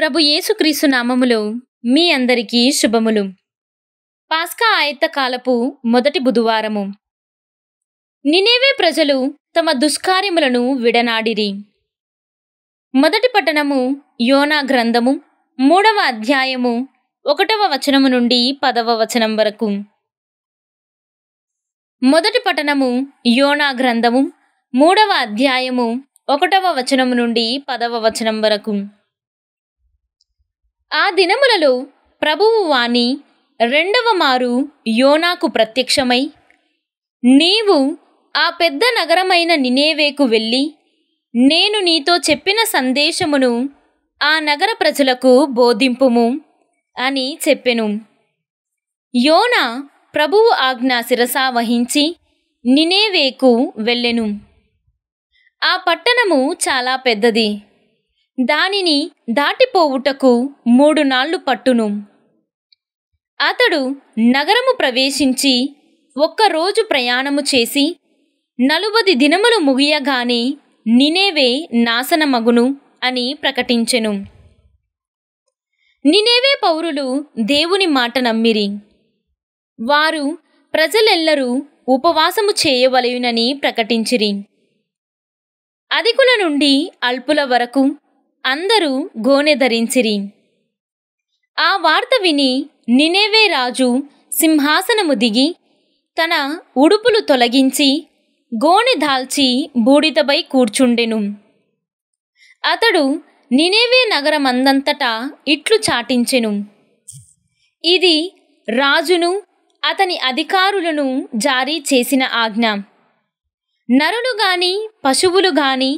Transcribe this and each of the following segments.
ప్రభు యేసుక్రీసు నామములో మీ అందరికీ శుభములు పాస్కా ఆయత్త కాలపు మొదటి బుధవారము నినేవే ప్రజలు తమ దుష్కార్యములను విడనాడిరి మొదటి పట్టణము యోనా గ్రంథము మూడవ అధ్యాయము ఒకటవ వచనము నుండి పదవ వచనం వరకు మొదటి పట్టణము యోనా గ్రంథము మూడవ అధ్యాయము ఒకటవ వచనము నుండి పదవ వచనం వరకు ఆ దినములలో ప్రభువు వాణి రెండవ మారు యోనాకు ప్రత్యక్షమై నీవు ఆ పెద్ద నగరమైన నినేవేకు వెళ్ళి నేను నీతో చెప్పిన సందేశమును ఆ నగర ప్రజలకు బోధింపుము అని చెప్పెను యోనా ప్రభువు ఆజ్ఞ శిరసా వహించి నినేవేకు వెళ్ళెను ఆ పట్టణము చాలా పెద్దది దానిని దాటిపోవుటకు మూడు నాళ్ళు పట్టును అతడు నగరము ప్రవేశించి ఒక్కరోజు ప్రయాణము చేసి నలుబది దినములు ముగియగానే నినేవే నాశనమగును అని ప్రకటించెను నినేవే పౌరులు దేవుని మాట నమ్మిరి వారు ప్రజలెల్లరూ ఉపవాసము చేయవలయునని ప్రకటించిరి అధికుల నుండి అల్పుల వరకు అందరూ గోనె ధరించిరి ఆ వార్త విని నినేవే రాజు సింహాసనము దిగి తన ఉడుపులు తొలగించి గోనె దాల్చి బూడిదపై కూర్చుండెను అతడు నినేవే నగరమందంతటా ఇట్లు చాటించెను ఇది రాజును అతని అధికారులను జారీ చేసిన ఆజ్ఞ నరులు గాని పశువులు గాని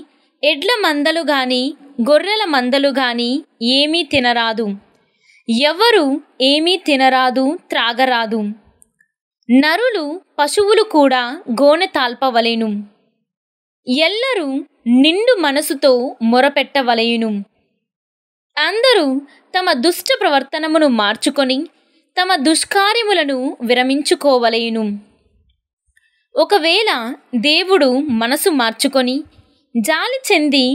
ఎడ్ల మందలు గాని గొర్రెల మందలు గాని ఏమీ తినరాదు ఎవరు ఏమీ తినరాదు త్రాగరాదు నరులు పశువులు కూడా గోనె తాల్పవలేను ఎల్లరూ నిండు మనసుతో మొరపెట్టవలయును అందరూ తమ దుష్ట ప్రవర్తనమును మార్చుకొని తమ దుష్కార్యములను విరమించుకోవలేను ఒకవేళ దేవుడు మనసు మార్చుకొని జాలి చెంది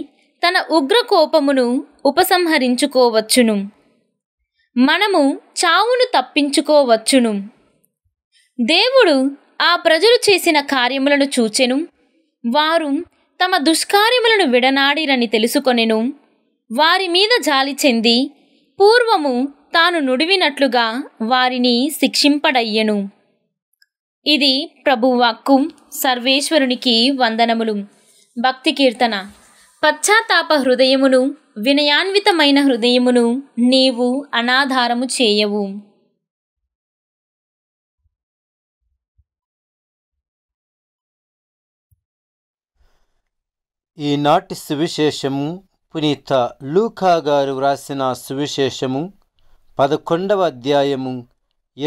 తన ఉగ్ర కోపమును ఉపసంహరించుకోవచ్చును మనము చావును తప్పించుకోవచ్చును దేవుడు ఆ ప్రజలు చేసిన కార్యములను చూచెను వారు తమ దుష్కార్యములను విడనాడిరని తెలుసుకొనెను వారి మీద జాలి చెంది పూర్వము తాను నుడివినట్లుగా వారిని శిక్షింపడయ్యను ఇది ప్రభువాక్కు సర్వేశ్వరునికి వందనములు భక్తి కీర్తన పశ్చాత్తాప హృదయమును వినయాన్వితమైన హృదయమును నీవు అనాధారము చేయవు ఈనాటి సువిశేషము పునీత లూకా గారు వ్రాసిన సువిశేషము పదకొండవ అధ్యాయము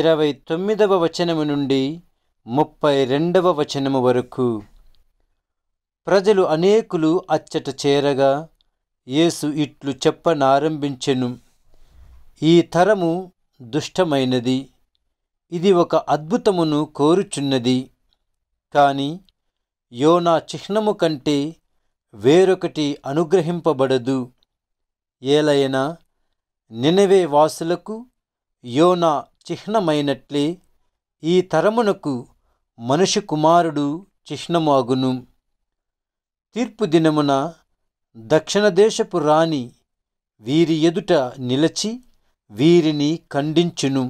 ఇరవై తొమ్మిదవ వచనము నుండి ముప్పై రెండవ వచనము వరకు ప్రజలు అనేకులు అచ్చట చేరగా యేసు ఇట్లు చెప్పనారంభించెను ఈ తరము దుష్టమైనది ఇది ఒక అద్భుతమును కోరుచున్నది కానీ యోనా చిహ్నము కంటే వేరొకటి అనుగ్రహింపబడదు ఏలైనా నినవే వాసులకు యోనా చిహ్నమైనట్లే ఈ తరమునకు మనుషు కుమారుడు చిహ్నమాగును తీర్పు దినమున దక్షిణ దేశపు రాణి వీరి ఎదుట నిలచి వీరిని ఖండించును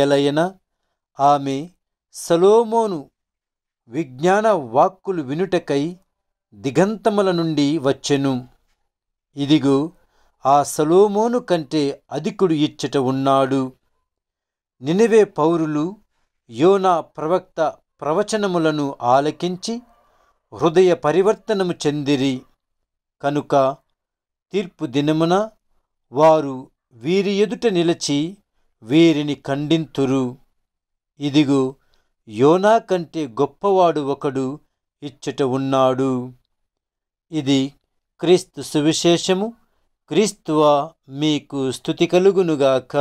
ఏలయన ఆమె సలోమోను విజ్ఞాన వాక్కులు వినుటకై దిగంతముల నుండి వచ్చెను ఇదిగో ఆ సలోమోను కంటే అధికుడు ఇచ్చట ఉన్నాడు నినివే పౌరులు యోనా ప్రవక్త ప్రవచనములను ఆలకించి హృదయ పరివర్తనము చెందిరి కనుక తీర్పు దినమున వారు వీరి ఎదుట నిలిచి వీరిని ఖండింతురు ఇదిగో యోనా కంటే గొప్పవాడు ఒకడు ఇచ్చట ఉన్నాడు ఇది క్రీస్తు సువిశేషము క్రీస్తువా మీకు స్థుతి కలుగునుగాక